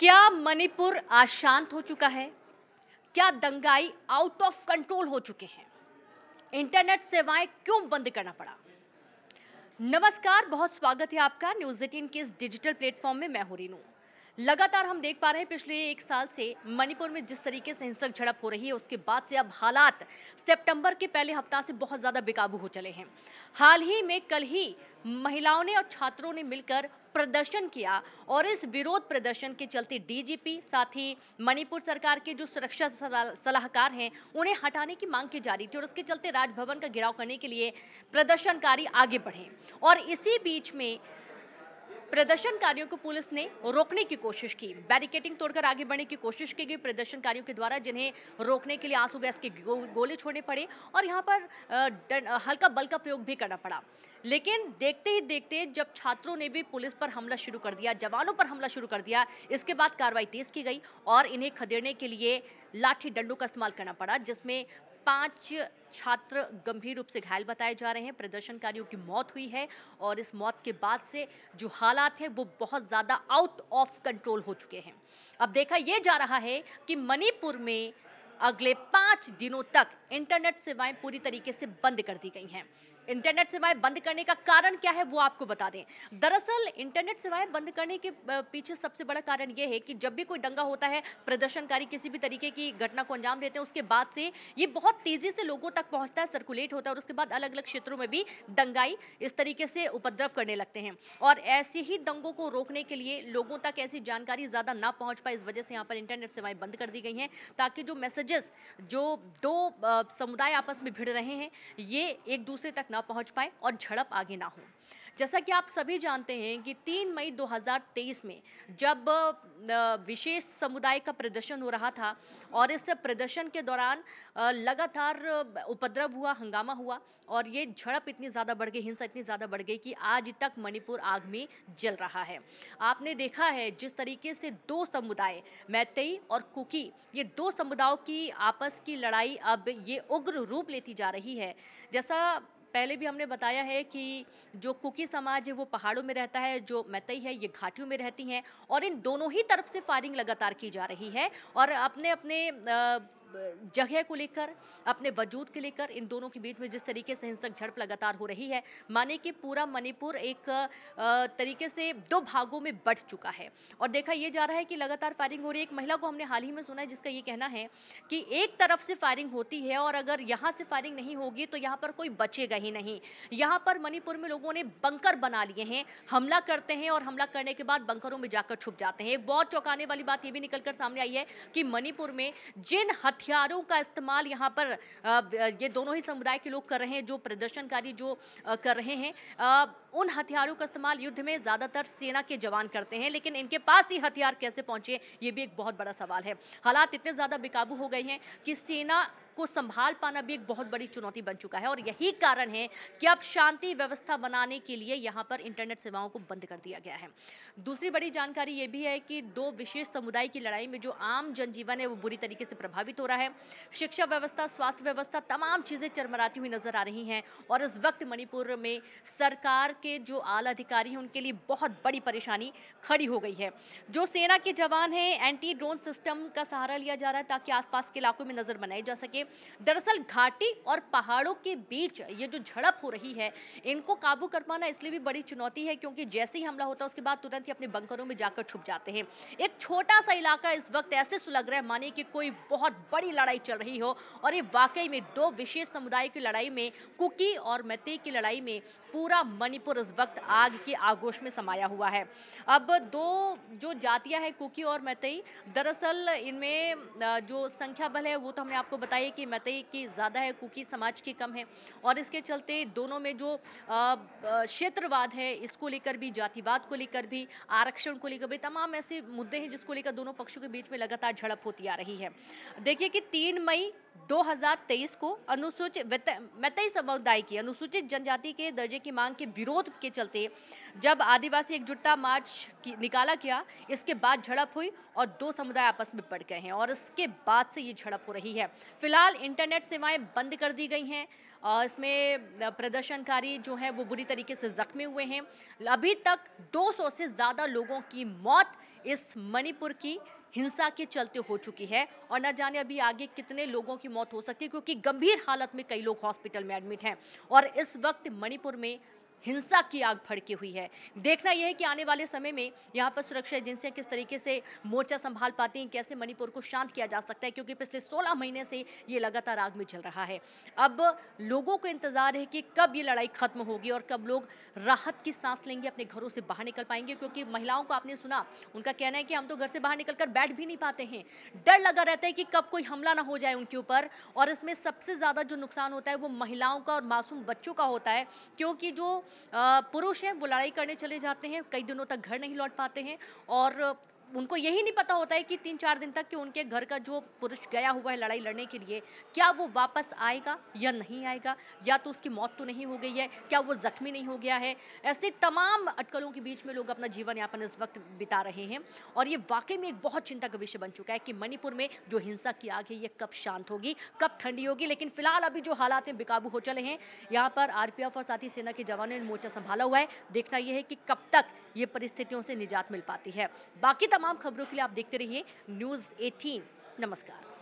क्या मणिपुर अशांत हो चुका है क्या दंगाई आउट ऑफ कंट्रोल हो चुके हैं इंटरनेट सेवाएं क्यों बंद करना पड़ा नमस्कार बहुत स्वागत है आपका न्यूज एटीन के इस डिजिटल प्लेटफॉर्म में मैं हो रीनू लगातार हम देख पा रहे हैं पिछले एक साल से मणिपुर में जिस तरीके से हिंसक झड़प हो रही है उसके बाद से अब हालात सितंबर के पहले हफ्ता से बहुत ज़्यादा बेकाबू हो चले हैं हाल ही में कल ही महिलाओं ने और छात्रों ने मिलकर प्रदर्शन किया और इस विरोध प्रदर्शन के चलते डीजीपी साथ ही मणिपुर सरकार के जो सुरक्षा सलाहकार हैं उन्हें हटाने की मांग की जा रही थी और उसके चलते राजभवन का घेराव करने के लिए प्रदर्शनकारी आगे बढ़े और इसी बीच में प्रदर्शनकारियों को पुलिस ने रोकने की कोशिश की बैरिकेडिंग तोड़कर आगे बढ़ने की कोशिश की गई प्रदर्शनकारियों के द्वारा जिन्हें रोकने के लिए आंसू गैस के गो, गोले छोड़ने पड़े और यहाँ पर हल्का बल का प्रयोग भी करना पड़ा लेकिन देखते ही देखते जब छात्रों ने भी पुलिस पर हमला शुरू कर दिया जवानों पर हमला शुरू कर दिया इसके बाद कार्रवाई तेज की गई और इन्हें खदेड़ने के लिए लाठी डंडों का इस्तेमाल करना पड़ा जिसमें पांच छात्र गंभीर रूप से घायल बताए जा रहे हैं प्रदर्शनकारियों की मौत हुई है और इस मौत के बाद से जो हालात हैं वो बहुत ज़्यादा आउट ऑफ कंट्रोल हो चुके हैं अब देखा ये जा रहा है कि मणिपुर में अगले पाँच दिनों तक इंटरनेट सेवाएं पूरी तरीके से बंद कर दी गई हैं इंटरनेट सेवाएं बंद करने का कारण क्या है वो आपको बता दें दरअसल इंटरनेट सेवाएं बंद करने के पीछे सबसे बड़ा कारण ये है कि जब भी कोई दंगा होता है प्रदर्शनकारी किसी भी तरीके की घटना को अंजाम देते हैं उसके बाद से ये बहुत तेज़ी से लोगों तक पहुंचता है सर्कुलेट होता है और उसके बाद अलग अलग क्षेत्रों में भी दंगाई इस तरीके से उपद्रव करने लगते हैं और ऐसे ही दंगों को रोकने के लिए लोगों तक ऐसी जानकारी ज़्यादा ना पहुँच पाए इस वजह से यहाँ पर इंटरनेट सेवाएँ बंद कर दी गई हैं ताकि जो मैसेज मैसेजेस जो दो समुदाय आपस में भिड़ रहे हैं ये एक दूसरे तक ना पहुंच पाए और झड़प आगे ना हो जैसा कि आप सभी जानते हैं कि 3 मई 2023 में जब विशेष समुदाय का प्रदर्शन हो रहा था और इस प्रदर्शन के दौरान लगातार उपद्रव हुआ हंगामा हुआ और ये झड़प इतनी ज़्यादा बढ़ गई हिंसा इतनी ज़्यादा बढ़ गई कि आज तक मणिपुर आग में जल रहा है आपने देखा है जिस तरीके से दो समुदाय मैतई और कुकी ये दो समुदायों की आपस की लड़ाई अब ये उग्र रूप लेती जा रही है जैसा पहले भी हमने बताया है कि जो कुकी समाज है वो पहाड़ों में रहता है जो मैतई है ये घाटियों में रहती हैं और इन दोनों ही तरफ से फायरिंग लगातार की जा रही है और अपने अपने जगह को लेकर अपने वजूद के लेकर इन दोनों के बीच में जिस तरीके से हिंसक झड़प लगातार हो रही है माने कि पूरा मणिपुर एक तरीके से दो भागों में बढ़ चुका है और देखा यह जा रहा है कि लगातार फायरिंग हो रही है एक महिला को हमने हाल ही में सुना है जिसका ये कहना है कि एक तरफ से फायरिंग होती है और अगर यहाँ से फायरिंग नहीं होगी तो यहाँ पर कोई बचेगा ही नहीं यहाँ पर मणिपुर में लोगों ने बंकर बना लिए हैं हमला करते हैं और हमला करने के बाद बंकरों में जाकर छुप जाते हैं एक बहुत चौंकाने वाली बात यह भी निकलकर सामने आई है कि मणिपुर में जिन हथियारों का इस्तेमाल यहाँ पर ये दोनों ही समुदाय के लोग कर रहे हैं जो प्रदर्शनकारी जो कर रहे हैं उन हथियारों का इस्तेमाल युद्ध में ज़्यादातर सेना के जवान करते हैं लेकिन इनके पास ही हथियार कैसे पहुंचे ये भी एक बहुत बड़ा सवाल है हालात इतने ज़्यादा बेकाबू हो गए हैं कि सेना को संभाल पाना भी एक बहुत बड़ी चुनौती बन चुका है और यही कारण है कि अब शांति व्यवस्था बनाने के लिए यहाँ पर इंटरनेट सेवाओं को बंद कर दिया गया है दूसरी बड़ी जानकारी ये भी है कि दो विशेष समुदाय की लड़ाई में जो आम जनजीवन है वो बुरी तरीके से प्रभावित हो रहा है शिक्षा व्यवस्था स्वास्थ्य व्यवस्था तमाम चीज़ें चरमराती हुई नजर आ रही हैं और इस वक्त मणिपुर में सरकार के जो आला अधिकारी हैं उनके लिए बहुत बड़ी परेशानी खड़ी हो गई है जो सेना के जवान हैं एंटी ड्रोन सिस्टम का सहारा लिया जा रहा है ताकि आसपास के इलाकों में नज़र बनाई जा सके दरअसल घाटी और पहाड़ों के बीच ये जो झड़प हो रही है इनको काबू कर पाना इसलिए भी बड़ी चुनौती है क्योंकि जैसे ही हमला होता है उसके बाद तुरंत ही अपने बंकरों में जाकर छुप जाते हैं एक छोटा सा इलाका इस वक्त ऐसे सुलग रहा है मानिए कि कोई बहुत बड़ी लड़ाई चल रही हो और ये वाकई में दो विशेष समुदाय की लड़ाई में कुकी और मैते की लड़ाई में पूरा मणिपुर इस वक्त आग के आगोश में समाया हुआ है अब दो जो जातियां हैं कुकी और मैतई दरअसल इनमें जो संख्या बल है वो तो हमने आपको बताया कि मतई की ज़्यादा है कुकी समाज की कम है और इसके चलते दोनों में जो क्षेत्रवाद है इसको लेकर भी जातिवाद को लेकर भी आरक्षण को लेकर भी तमाम ऐसे मुद्दे हैं जिसको लेकर दोनों पक्षों के बीच में लगातार झड़प होती आ रही है देखिए कि तीन मई 2023 को अनुसूचित मैतई समुदाय की अनुसूचित जनजाति के दर्जे की मांग के विरोध के चलते जब आदिवासी एकजुटता मार्च निकाला गया इसके बाद झड़प हुई और दो समुदाय आपस में बढ़ गए हैं और इसके बाद से ये झड़प हो रही है फिलहाल फिलहाल इंटरनेट सेवाएं बंद कर दी गई हैं और इसमें प्रदर्शनकारी जो हैं वो बुरी तरीके से ज़ख्मी हुए हैं अभी तक 200 से ज़्यादा लोगों की मौत इस मणिपुर की हिंसा के चलते हो चुकी है और न जाने अभी आगे कितने लोगों की मौत हो सकती है क्योंकि गंभीर हालत में कई लोग हॉस्पिटल में एडमिट हैं और इस वक्त मणिपुर में हिंसा की आग भड़की हुई है देखना यह है कि आने वाले समय में यहाँ पर सुरक्षा एजेंसियाँ किस तरीके से मोर्चा संभाल पाती हैं कैसे मणिपुर को शांत किया जा सकता है क्योंकि पिछले 16 महीने से ये लगातार आग में चल रहा है अब लोगों को इंतजार है कि कब ये लड़ाई खत्म होगी और कब लोग राहत की सांस लेंगे अपने घरों से बाहर निकल पाएंगे क्योंकि महिलाओं को आपने सुना उनका कहना है कि हम तो घर से बाहर निकल बैठ भी नहीं पाते हैं डर लगा रहता है कि कब कोई हमला ना हो जाए उनके ऊपर और इसमें सबसे ज़्यादा जो नुकसान होता है वो महिलाओं का और मासूम बच्चों का होता है क्योंकि जो पुरुष हैं वो लड़ाई करने चले जाते हैं कई दिनों तक घर नहीं लौट पाते हैं और उनको यही नहीं पता होता है कि तीन चार दिन तक कि उनके घर का जो पुरुष गया हुआ है लड़ाई लड़ने के लिए क्या वो वापस आएगा या नहीं आएगा या तो उसकी मौत तो नहीं हो गई है क्या वो जख्मी नहीं हो गया है ऐसे तमाम अटकलों के बीच में लोग अपना जीवन यापन इस वक्त बिता रहे हैं और ये वाकई में एक बहुत चिंता का विषय बन चुका है कि मणिपुर में जो हिंसा की आग है ये कब शांत होगी कब ठंडी होगी लेकिन फिलहाल अभी जो हालात हैं बेकाबू हो चले हैं यहाँ पर आर और साथी सेना के जवानों ने मोर्चा संभाला हुआ है देखना यह है कि कब तक ये परिस्थितियों से निजात मिल पाती है बाकी तमाम खबरों के लिए आप देखते रहिए न्यूज़ एटीन नमस्कार